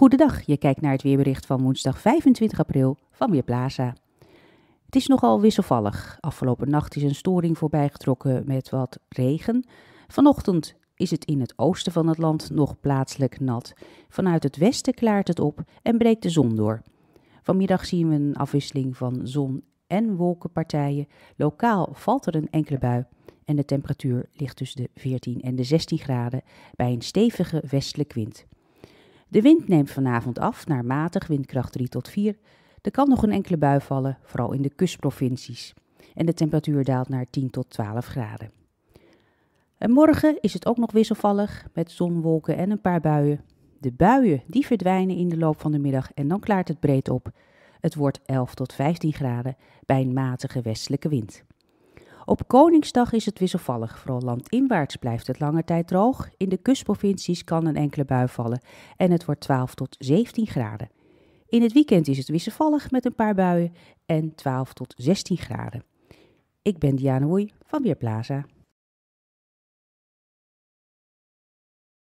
Goedendag, je kijkt naar het weerbericht van woensdag 25 april van Weerplaza. Het is nogal wisselvallig. Afgelopen nacht is een storing voorbijgetrokken met wat regen. Vanochtend is het in het oosten van het land nog plaatselijk nat. Vanuit het westen klaart het op en breekt de zon door. Vanmiddag zien we een afwisseling van zon en wolkenpartijen. Lokaal valt er een enkele bui en de temperatuur ligt tussen de 14 en de 16 graden bij een stevige westelijk wind. De wind neemt vanavond af naar matig windkracht 3 tot 4. Er kan nog een enkele bui vallen, vooral in de kustprovincies. En de temperatuur daalt naar 10 tot 12 graden. En morgen is het ook nog wisselvallig met zonwolken en een paar buien. De buien die verdwijnen in de loop van de middag en dan klaart het breed op. Het wordt 11 tot 15 graden bij een matige westelijke wind. Op Koningsdag is het wisselvallig. Vooral landinwaarts blijft het lange tijd droog. In de kustprovincies kan een enkele bui vallen en het wordt 12 tot 17 graden. In het weekend is het wisselvallig met een paar buien en 12 tot 16 graden. Ik ben Diana Woei van Weerplaza.